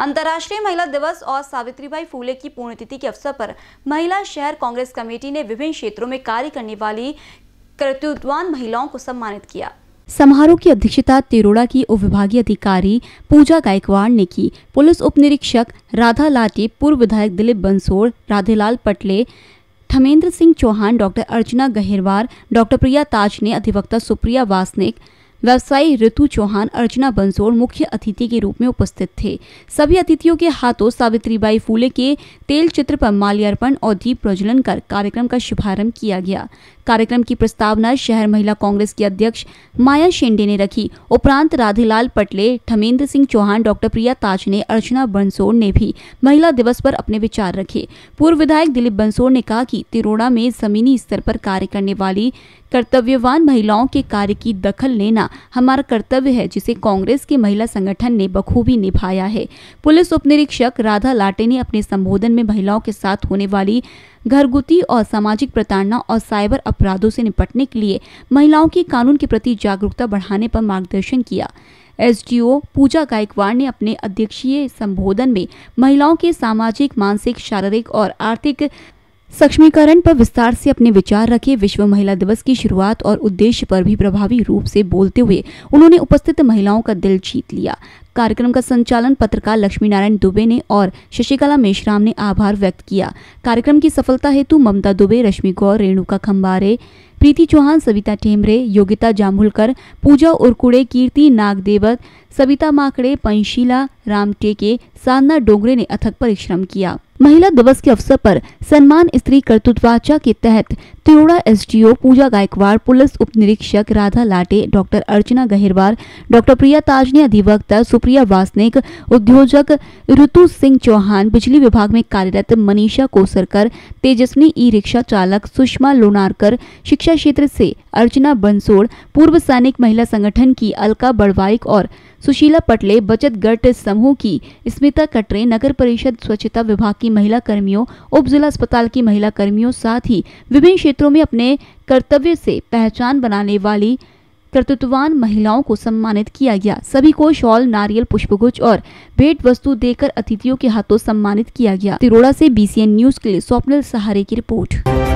अंतर्राष्ट्रीय महिला दिवस और सावित्रीबाई फूले की पुण्यतिथि के अवसर पर महिला शहर कांग्रेस कमेटी ने विभिन्न क्षेत्रों में कार्य करने वाली कर्तव्यवान महिलाओं को सम्मानित किया समारोह की अध्यक्षता तिरोड़ा की उपविभागीय अधिकारी पूजा गायकवाड़ ने की पुलिस उप निरीक्षक राधा लाटी पूर्व विधायक दिलीप बंसोड़ राधेलाल पटले थमेंद्र सिंह चौहान डॉक्टर अर्चना गहिरवार डॉक्टर प्रिया ताज ने अधिवक्ता सुप्रिया वासनिक व्यवसायी ऋतु चौहान अर्चना बंसोड़ मुख्य अतिथि के रूप में उपस्थित थे सभी अतिथियों के हाथों सावित्रीबाई फूले के तेल चित्र पर माल्यार्पण और दीप प्रज्वलन कर कार्यक्रम का शुभारंभ किया गया कार्यक्रम की प्रस्तावना शहर महिला कांग्रेस की अध्यक्ष माया शेंडे ने रखी उपरांत राधेलाल पटले धमेंद्र सिंह चौहान डॉक्टर प्रिया ताज ने अर्चना बंसोड़ ने भी महिला दिवस पर अपने विचार रखे पूर्व विधायक दिलीप बंसोड़ ने कहा कि तिरोड़ा में जमीनी स्तर पर कार्य करने वाली कर्तव्यवान महिलाओं के कार्य की दखल लेना हमारा कर्तव्य है जिसे कांग्रेस के महिला संगठन ने बखूबी निभाया है पुलिस उप निरीक्षक राधा लाटे ने अपने संबोधन में महिलाओं के साथ होने वाली घरगुती और सामाजिक प्रताड़ना और साइबर अपराधों से निपटने के लिए महिलाओं की कानून के प्रति जागरूकता बढ़ाने पर मार्गदर्शन किया एसडीओ पूजा गायकवाड़ ने अपने अध्यक्षीय संबोधन में महिलाओं के सामाजिक मानसिक शारीरिक और आर्थिक सक्षमीकरण पर विस्तार से अपने विचार रखे विश्व महिला दिवस की शुरुआत और उद्देश्य पर भी प्रभावी रूप से बोलते हुए उन्होंने उपस्थित महिलाओं का दिल जीत लिया कार्यक्रम का संचालन पत्रकार लक्ष्मी नारायण दुबे ने और शशिकला मेश्राम ने आभार व्यक्त किया कार्यक्रम की सफलता हेतु ममता दुबे रश्मि गौर रेणुका खम्बारे प्रीति चौहान सविता टेमरे योगिता जाम्भुलकर पूजा उर्कुड़े कीर्ति नागदेवत सविता माकड़े पंशीला रामटेके साधना डोंगरे ने अथक परिश्रम किया महिला दिवस के अवसर पर सम्मान स्त्री कर्तृत्वाचा के तहत त्योड़ा एसडीओ पूजा गायकवाड़ पुलिस उप निरीक्षक राधा लाटे डॉक्टर अर्चना गहिरवार डॉक्टर प्रिया ताज ने अधिवक्ता सुप्रिया वासनिक उद्योजक ऋतु सिंह चौहान बिजली विभाग में कार्यरत मनीषा कोसरकर तेजस्वी ई रिक्शा चालक सुषमा लोनारकर शिक्षा क्षेत्र से अर्चना बंसोड़ पूर्व सैनिक महिला संगठन की अलका बड़वाइक और सुशीला पटले बचत गट समूह की स्मिता कटरे नगर परिषद स्वच्छता विभाग की महिला कर्मियों उप जिला अस्पताल की महिला कर्मियों साथ ही विभिन्न क्षेत्रों में अपने कर्तव्य से पहचान बनाने वाली कर्तृत्ववान महिलाओं को सम्मानित किया गया सभी को शॉल नारियल पुष्पगुच्छ और भेंट वस्तु देकर अतिथियों के हाथों सम्मानित किया गया तिरोड़ा से बीसीएन न्यूज के लिए स्वप्निल सहारे की रिपोर्ट